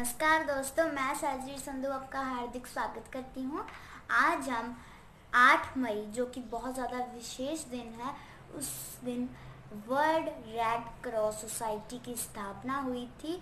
नमस्कार दोस्तों मैं सैजवीर संधु आपका हार्दिक स्वागत करती हूँ आज हम 8 मई जो कि बहुत ज़्यादा विशेष दिन है उस दिन वर्ल्ड रेड क्रॉस सोसाइटी की स्थापना हुई थी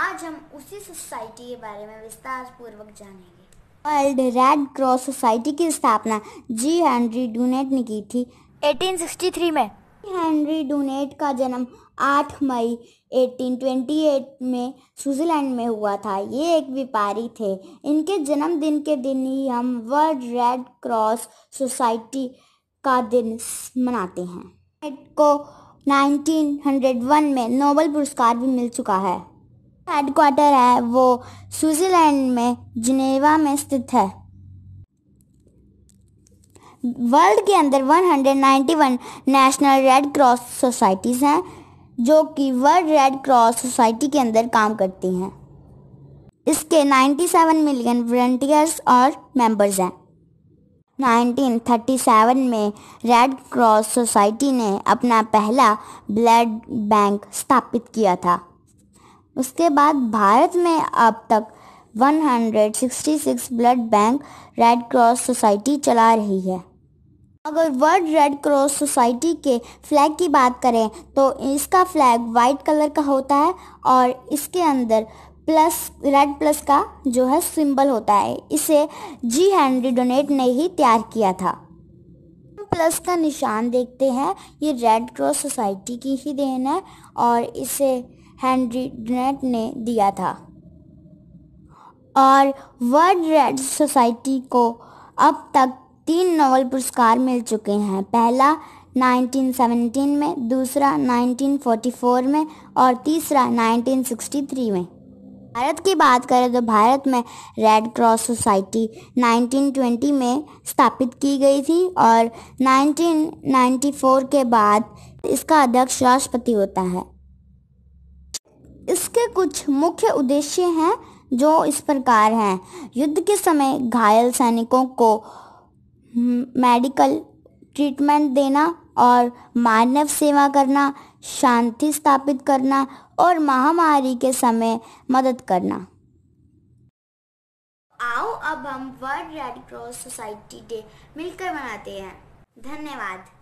आज हम उसी सोसाइटी के बारे में विस्तार पूर्वक जानेंगे वर्ल्ड रेड क्रॉस सोसाइटी की स्थापना जी हेनरी डूनेट ने की थी 1863 में हेनरी डूनेट का जन्म 8 मई 1828 में स्विट्जरलैंड में हुआ था ये एक व्यापारी थे इनके जन्मदिन के दिन ही हम वर्ल्ड रेड क्रॉस सोसाइटी का दिन मनाते हैं को 1901 में नोबल पुरस्कार भी मिल चुका है हेडक्वार्टर है वो स्विट्जरलैंड में जिनेवा में स्थित है वर्ल्ड के अंदर 191 नेशनल रेड क्रॉस सोसाइटीज़ हैं जो कि वर्ल्ड रेड क्रॉस सोसाइटी के अंदर काम करती हैं इसके 97 मिलियन वॉल्टियर्स और मेंबर्स हैं 1937 में रेड क्रॉस सोसाइटी ने अपना पहला ब्लड बैंक स्थापित किया था उसके बाद भारत में अब तक 166 blood bank red cross society चला रही है अगर वर्ल्ड रेड क्रॉस सोसाइटी के फ्लैग की बात करें तो इसका फ्लैग वाइट कलर का होता है और इसके अंदर प्लस रेड प्लस का जो है सिंबल होता है इसे जी हेनरी डोनेट ने ही तैयार किया था प्लस का निशान देखते हैं ये रेड क्रॉस सोसाइटी की ही देन है और इसे हेनरी डोनेट ने दिया था और वर्ल्ड रेड सोसाइटी को अब तक तीन नोबेल पुरस्कार मिल चुके हैं पहला 1917 में दूसरा 1944 में और तीसरा 1963 में भारत की बात करें तो भारत में रेड क्रॉस सोसाइटी 1920 में स्थापित की गई थी और 1994 के बाद इसका अध्यक्ष राष्ट्रपति होता है इसके कुछ मुख्य उद्देश्य हैं जो इस प्रकार हैं युद्ध के समय घायल सैनिकों को मेडिकल ट्रीटमेंट देना और मानव सेवा करना शांति स्थापित करना और महामारी के समय मदद करना आओ अब हम world red cross society day मिलकर मनाते हैं धन्यवाद